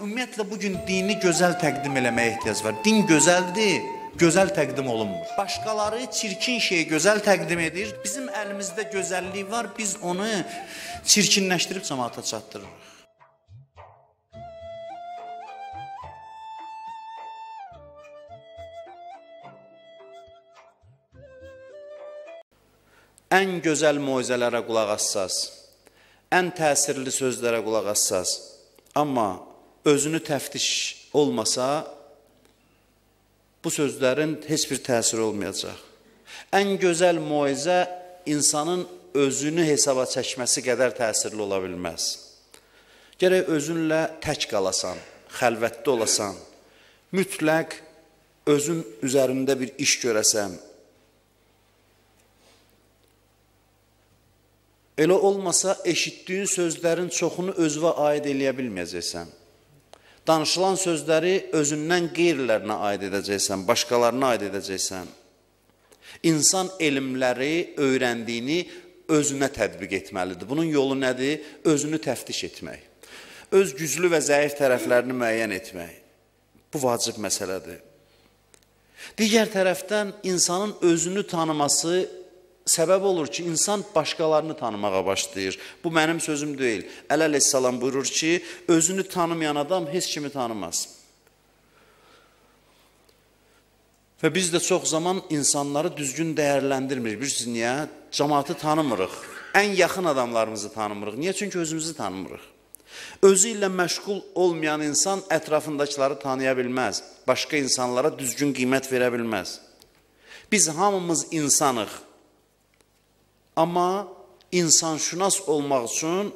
Ümumiyyətlə bu gün dini gözəl təqdim eləməyə ehtiyac var. Din gözəldir, gözəl təqdim olunmur. Başqaları çirkin şeyi gözəl təqdim edir. Bizim əlimizdə gözəllik var, biz onu çirkinləşdirib cəmaata çatdırırıq. Ən gözəl moizələrə qulaq assaz, ən təsirli sözlərə qulaq assaz, amma özünü təftiş olmasa, bu sözlərin heç bir təsiri olmayacaq. Ən gözəl moizə insanın özünü hesaba çəkməsi qədər təsirli ola bilməz. Gərək özünlə tək qalasan, xəlvətdə olasan, mütləq özün üzərində bir iş görəsən. Elə olmasa, eşitdiyin sözlərin çoxunu özünə aid eləyə bilməyəcəksən danışılan sözləri özündən qeyrilərinə aid edəcəksən, başqalarına aid edəcəksən. İnsan elmləri öyrəndiyini özünə tətbiq etməlidir. Bunun yolu nədir? Özünü təftiş etmək. Öz güclü və zəif tərəflərini müəyyən etmək. Bu vacib məsələdir. Digər tərəfdən insanın özünü tanıması səbəb olur ki, insan başqalarını tanımağa başlayır. Bu mənim sözüm deyil. Əl-Əleyhissalam buyurur ki, özünü tanımayan adam heç kimi tanımaz. Və biz də çox zaman insanları düzgün dəyərləndirmirik. Bilirsiniz niyə? Cəmaatı tanımırıq. Ən yaxın adamlarımızı tanımırıq. Niyə? Çünki özümüzü tanımırıq. Özü ilə məşğul olmayan insan ətrafındakıları tanıya bilməz. Başqa insanlara düzgün qiymət verə bilməz. Biz hamımız insanıq. Amma insanşünas olmaq üçün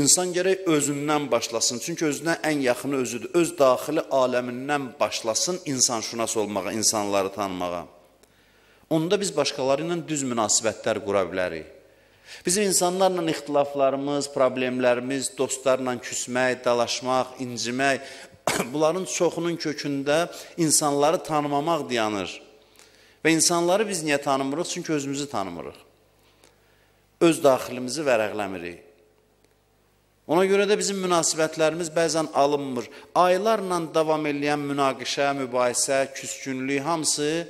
insan gərək özündən başlasın. Çünki özünə ən yaxını özüdür. Öz daxili aləmindən başlasın insanşünas olmağa, insanları tanımağa. Onda biz başqaları ilə düz münasibətlər qura bilərik. Bizim insanlarla ixtilaflarımız, problemlərimiz, dostlarla küsmək, dalaşmaq, incimək, bunların çoxunun kökündə insanları tanımamaq dayanır. Və insanları biz niyə tanımırıq? Çünki özümüzü tanımırıq. Öz daxilimizi vərəqləmirik. Ona görə də bizim münasibətlərimiz bəzən alınmır. Aylarla davam edən münaqişə, mübahisə, küskünlük hamısı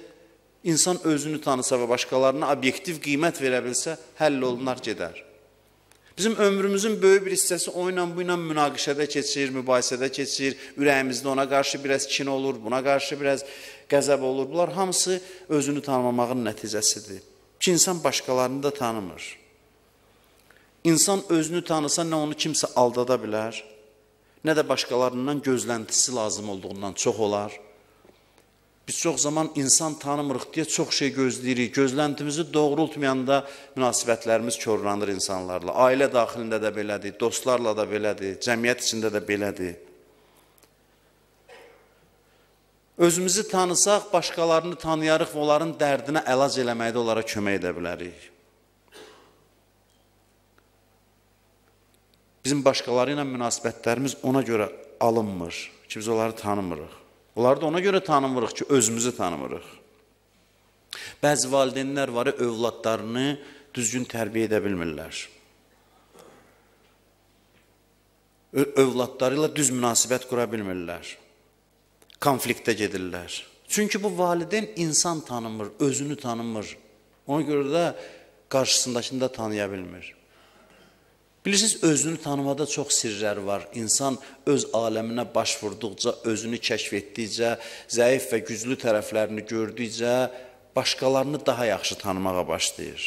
insan özünü tanısa və başqalarına obyektiv qiymət verə bilsə, həll olunar, gedər. Bizim ömrümüzün böyük bir hissəsi o ilə bu ilə münaqişədə keçir, mübahisədə keçir, ürəyimizdə ona qarşı biraz kin olur, buna qarşı biraz qəzəb olurlar. Hamısı özünü tanımamağın nəticəsidir. Ki, insan başqalarını da tanımır. İnsan özünü tanısa nə onu kimsə aldada bilər, nə də başqalarından gözləntisi lazım olduğundan çox olar. Biz çox zaman insan tanımırıq deyə çox şey gözləyirik. Gözləntimizi doğrultmayanda münasibətlərimiz körlanır insanlarla. Ailə daxilində də belədir, dostlarla da belədir, cəmiyyət içində də belədir. Özümüzü tanısaq, başqalarını tanıyarıq və onların dərdinə əlac eləməkdə onlara kömək edə bilərik. Bizim başqaları ilə münasibətlərimiz ona görə alınmır ki, biz onları tanımırıq. Onları da ona görə tanımırıq ki, özümüzü tanımırıq. Bəzi valideynlər var, övladlarını düzgün tərbiyə edə bilmirlər. Övladları ilə düz münasibət qura bilmirlər konfliktə gedirlər. Çünki bu valideyn insan tanımır, özünü tanımır. Ona görə də qarşısındakını da tanıya bilmir. Bilirsiniz, özünü tanımada çox sirrlər var. İnsan öz aləminə baş vurduqca, özünü kəşf etdikcə, zəif və güclü tərəflərini gördükcə, başqalarını daha yaxşı tanımağa başlayır.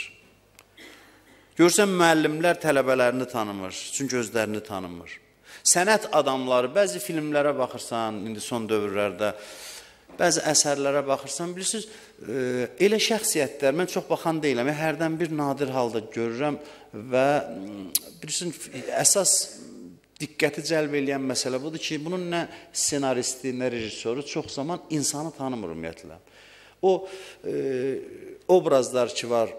Görsən, müəllimlər tələbələrini tanımır, çünki özlərini tanımır. Sənət adamları, bəzi filmlərə baxırsan, indi son dövrlərdə bəzi əsərlərə baxırsan, bilirsiniz, e, elə şəxsiyyətlər, mən çox baxan deyiləm, e, hərdən bir nadir halda görürəm və mm, bilirsiniz, əsas diqqəti cəlb edən məsələ budur ki, bunun nə ssenaristi, nə rejissoru çox zaman insanı tanımır ümumiyyətlə. O e, obrazlar ki var,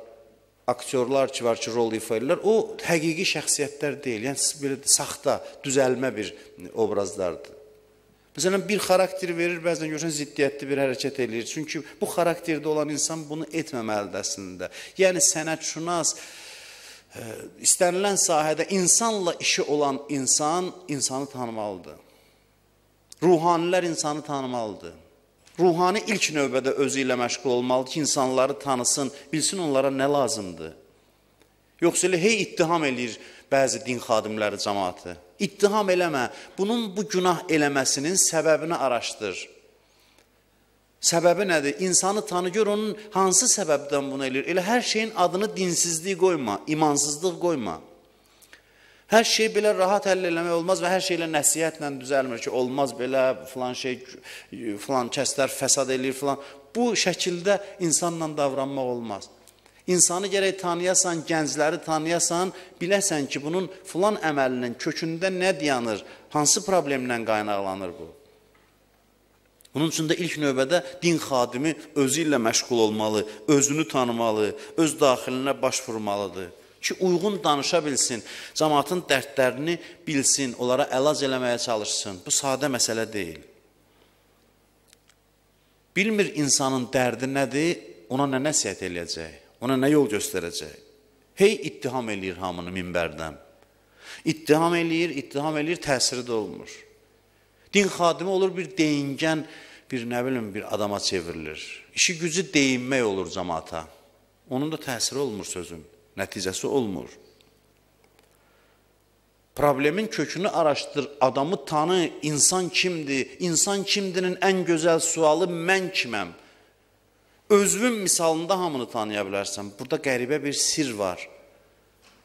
aktyorlar ki var ki rol ifa edirlər, o həqiqi şəxsiyyətlər deyil. Yəni belə saxta, düzəlmə bir obrazlardır. Məsələn, bir xarakter verir, bəzən görürsən ziddiyyətli bir hərəkət eləyir. Çünki bu xarakterdə olan insan bunu etməməlidir əslində. Yəni sənətşünas ə, e, istənilən sahədə insanla işi olan insan insanı tanımalıdır. Ruhanilər insanı tanımalıdır ruhani ilk növbədə özü ilə məşğul olmalıdır ki, insanları tanısın, bilsin onlara nə lazımdır. Yoxsa elə hey ittiham eləyir bəzi din xadimləri cəmaatı. İttiham eləmə, bunun bu günah eləməsinin səbəbini araşdır. Səbəbi nədir? İnsanı tanı gör, onun hansı səbəbdən bunu eləyir? Elə hər şeyin adını dinsizlik qoyma, imansızlıq qoyma. Hər şey belə rahat həll eləmək olmaz və hər şeylə nəsihətlə düzəlmir ki, olmaz belə, filan şey, filan kəslər fəsad eləyir, filan. Bu şəkildə insanla davranmaq olmaz. İnsanı gərək tanıyasan, gəncləri tanıyasan, biləsən ki, bunun filan əməlinin kökündə nə dayanır, hansı problemlə qaynaqlanır bu. Bunun üçün də ilk növbədə din xadimi özü ilə məşğul olmalı, özünü tanımalı, öz daxilinə baş vurmalıdır ki, uyğun danışa bilsin, cəmatın dərdlərini bilsin, onlara əlac eləməyə çalışsın. Bu sadə məsələ deyil. Bilmir insanın dərdi nədir, ona nə nəsiyyət eləyəcək, ona nə yol göstərəcək. Hey ittiham eləyir hamını minbərdən. İttiham eləyir, ittiham eləyir, təsiri də olmur. Din xadimi olur bir deyingən, bir nə bilim bir adama çevrilir. İşi gücü deyinmək olur cəmaata. Onun da təsiri olmur sözüm nəticəsi olmur. Problemin kökünü araşdır, adamı tanı, insan kimdir, insan kimdirinin ən gözəl sualı mən kiməm? Özvün misalında hamını tanıya bilərsən. Burada qəribə bir sir var.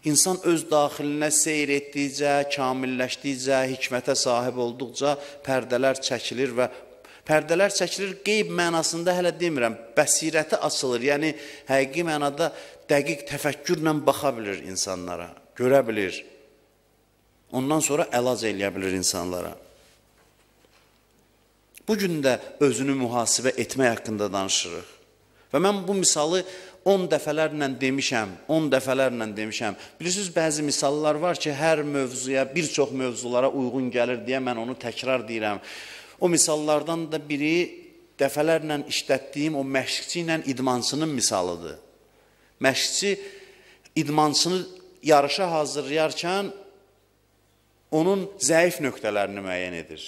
İnsan öz daxilinə seyr etdikcə, kamilləşdikcə, hikmətə sahib olduqca pərdələr çəkilir və pərdələr çəkilir. Qeyb mənasında hələ demirəm, bəsirəti açılır. Yəni həqiqi mənada dəqiq təfəkkürlə baxa bilir insanlara, görə bilir. Ondan sonra əlac eləyə bilir insanlara. Bu gün də özünü mühasibə etmək haqqında danışırıq. Və mən bu misalı 10 dəfələrlə demişəm, 10 dəfələrlə demişəm. Bilirsiniz, bəzi misallar var ki, hər mövzuya, bir çox mövzulara uyğun gəlir deyə mən onu təkrar deyirəm. O misallardan da biri dəfələrlə işlətdiyim o məşqçi ilə idmançının misalıdır. Məşqçi idmançını yarışa hazırlayarkən onun zəif nöqtələrini müəyyən edir.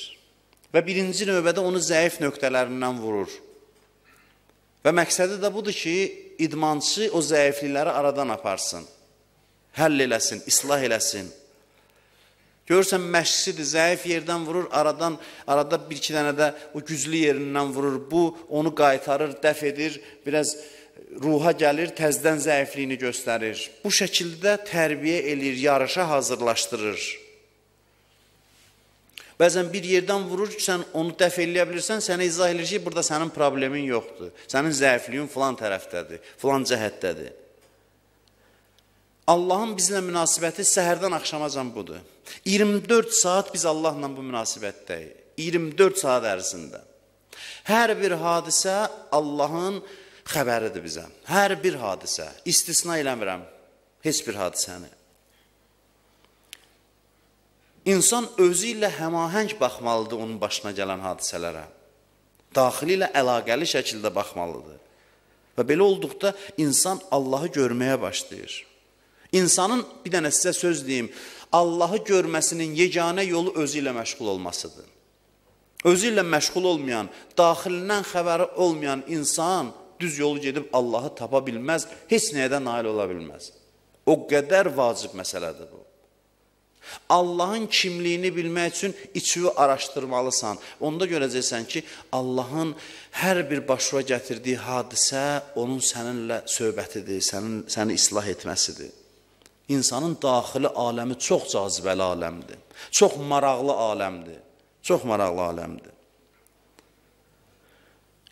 Və birinci növbədə onu zəif nöqtələrindən vurur. Və məqsədi də budur ki, idmançı o zəiflikləri aradan aparsın, həll eləsin, islah eləsin. Görürsən məşqçidir, zəif yerdən vurur, aradan arada bir-iki dənə də o güclü yerindən vurur. Bu onu qaytarır, dəf edir, biraz ruha gəlir, təzdən zəifliyini göstərir. Bu şəkildə tərbiyə eləyir, yarışa hazırlaşdırır. Bəzən bir yerdən vurur ki, sən onu dəf eləyə bilirsən, sənə izah edir ki, burada sənin problemin yoxdur. Sənin zəifliyin filan tərəfdədir, filan cəhətdədir. Allahın bizlə münasibəti səhərdən axşamacan budur. 24 saat biz Allahla bu münasibətdəyik. 24 saat ərzində. Hər bir hadisə Allahın xəbəridir bizə. Hər bir hadisə, istisna eləmirəm heç bir hadisəni. İnsan özü ilə həmahəng baxmalıdır onun başına gələn hadisələrə. Daxili ilə əlaqəli şəkildə baxmalıdır. Və belə olduqda insan Allahı görməyə başlayır. İnsanın, bir dənə sizə söz deyim, Allahı görməsinin yeganə yolu özü ilə məşğul olmasıdır. Özü ilə məşğul olmayan, daxilindən xəbəri olmayan insan düz yolu gedib Allahı tapa bilməz, heç nəyə də nail ola bilməz. O qədər vacib məsələdir bu. Allahın kimliyini bilmək üçün içivi araşdırmalısan. Onda görəcəksən ki, Allahın hər bir başına gətirdiyi hadisə onun səninlə söhbətidir, sənin, səni islah etməsidir insanın daxili aləmi çox cazibəli aləmdir. Çox maraqlı aləmdir. Çox maraqlı aləmdir.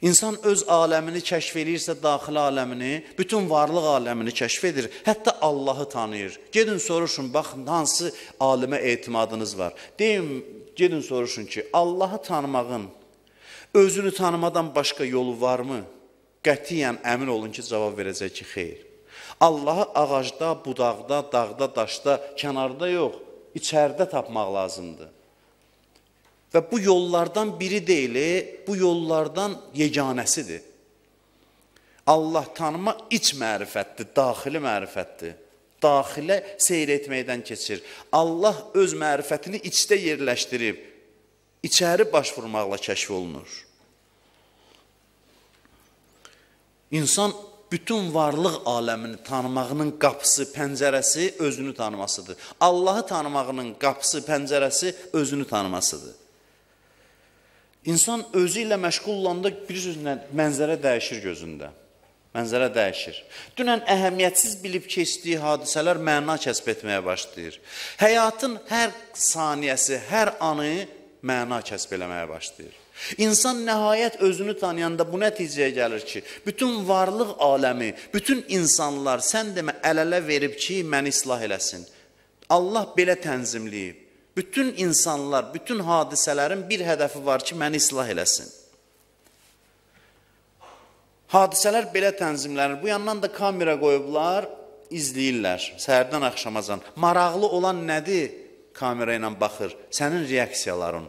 İnsan öz aləmini kəşf eləyirsə, daxili aləmini, bütün varlıq aləmini kəşf edir. Hətta Allahı tanıyır. Gedin soruşun, baxın hansı alimə etimadınız var. Deyin, gedin soruşun ki, Allahı tanımağın özünü tanımadan başqa yolu varmı? Qətiyyən əmin olun ki, cavab verəcək ki, xeyr. Allahı ağacda, budaqda, dağda, daşda, kənarda yox, içəridə tapmaq lazımdır. Və bu yollardan biri deyil, bu yollardan yeganəsidir. Allah tanıma iç mərifətdir, daxili mərifətdir. Daxilə seyr etməkdən keçir. Allah öz mərifətini içdə yerləşdirib, içəri baş vurmaqla kəşf olunur. İnsan bütün varlıq aləmini tanımağının qapısı, pəncərəsi özünü tanımasıdır. Allahı tanımağının qapısı, pəncərəsi özünü tanımasıdır. İnsan özü ilə məşğul olanda bilirsiniz nə mənzərə dəyişir gözündə. Mənzərə dəyişir. Dünən əhəmiyyətsiz bilib keçdiyi hadisələr məna kəsb etməyə başlayır. Həyatın hər saniyəsi, hər anı məna kəsb eləməyə başlayır. İnsan nəhayət özünü tanıyanda bu nəticəyə gəlir ki, bütün varlıq aləmi, bütün insanlar sən demə əl-ələ verib ki, məni islah eləsin. Allah belə tənzimləyib. Bütün insanlar, bütün hadisələrin bir hədəfi var ki, məni islah eləsin. Hadisələr belə tənzimlənir. Bu yandan da kamera qoyublar, izləyirlər səhərdən axşamacan. Maraqlı olan nədir? Kamera ilə baxır. Sənin reaksiyaların.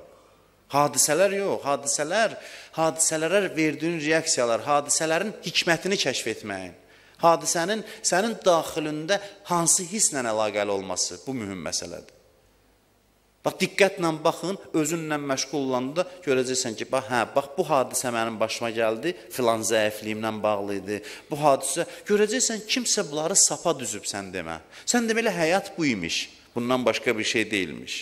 Hadisələr yox, hadisələr, hadisələrə verdiyin reaksiyalar, hadisələrin hikmətini kəşf etməyin. Hadisənin sənin daxilində hansı hisslə əlaqəli olması bu mühüm məsələdir. Bax diqqətlə baxın, özünlə məşğul olanda görəcəksən ki, bax hə, bax bu hadisə mənim başıma gəldi, filan zəifliyimlə bağlı idi. Bu hadisə görəcəksən kimsə bunları sapa düzüb sən demə. Sən demə elə həyat bu imiş. Bundan başqa bir şey deyilmiş.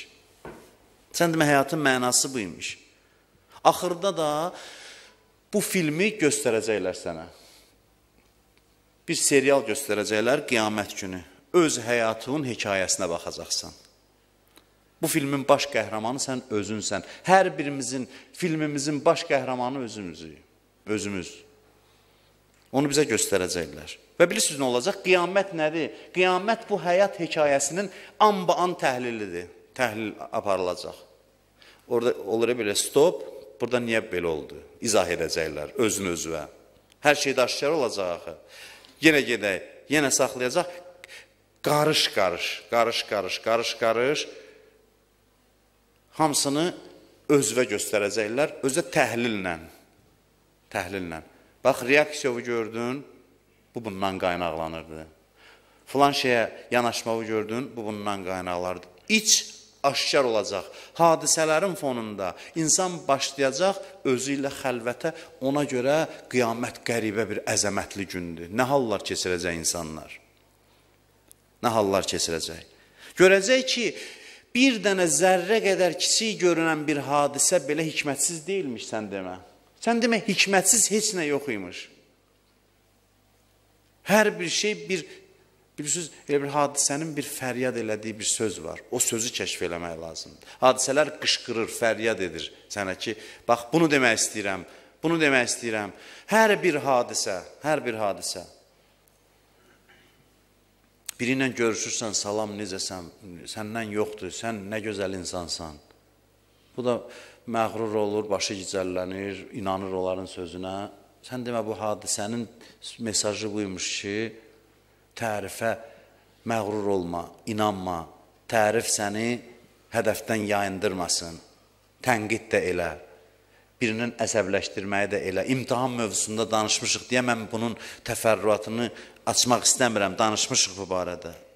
Sən demə həyatın mənası bu imiş. Axırda da bu filmi göstərəcəklər sənə. Bir serial göstərəcəklər qiyamət günü. Öz həyatının hekayəsinə baxacaqsan. Bu filmin baş qəhrəmanı sən özünsən. Hər birimizin, filmimizin baş qəhrəmanı özümüzük. Özümüz. Onu bizə göstərəcəklər. Və bilirsiniz nə olacaq? Qiyamət nədir? Qiyamət bu həyat hekayəsinin amba-an təhlilidir təhlil aparılacaq. Orada olur belə stop, burada niyə belə oldu? İzah edəcəklər özün özünə. Hər şey də aşkar olacaq axı. Yenə gedək, yenə saxlayacaq. Qarış-qarış, qarış-qarış, qarış-qarış hamısını özvə göstərəcəklər, özə təhlillə. Təhlillə. Bax, reaksiyavu gördün, bu bundan qaynaqlanırdı. Filan şeyə yanaşmağı gördün, bu bundan qaynaqlanırdı. İç aşkar olacaq. Hadisələrin fonunda insan başlayacaq özü ilə xəlvətə, ona görə qiyamət qəribə bir əzəmətli gündür. Nə hallar keçirəcək insanlar? Nə hallar keçirəcək? Görəcək ki, bir dənə zərrə qədər kiçik görünən bir hadisə belə hikmətsiz deyilmiş sən demə. Sən demə hikmətsiz heç nə yox imiş. Hər bir şey bir Bilirsiniz, elə bir hadisənin bir fəryad elədiyi bir söz var. O sözü kəşf eləmək lazımdır. Hadisələr qışqırır, fəryad edir sənə ki, bax bunu demək istəyirəm, bunu demək istəyirəm. Hər bir hadisə, hər bir hadisə. Biri ilə görüşürsən, salam necəsən, səndən yoxdur, sən nə gözəl insansan. Bu da məğrur olur, başı gicəllənir, inanır onların sözünə. Sən demə bu hadisənin mesajı buymuş ki, tərifə məğrur olma, inanma. Tərif səni hədəfdən yayındırmasın. Tənqid də elə. Birinin əsəbləşdirməyi də elə. İmtahan mövzusunda danışmışıq deyə mən bunun təfərrüatını açmaq istəmirəm. Danışmışıq bu barədə.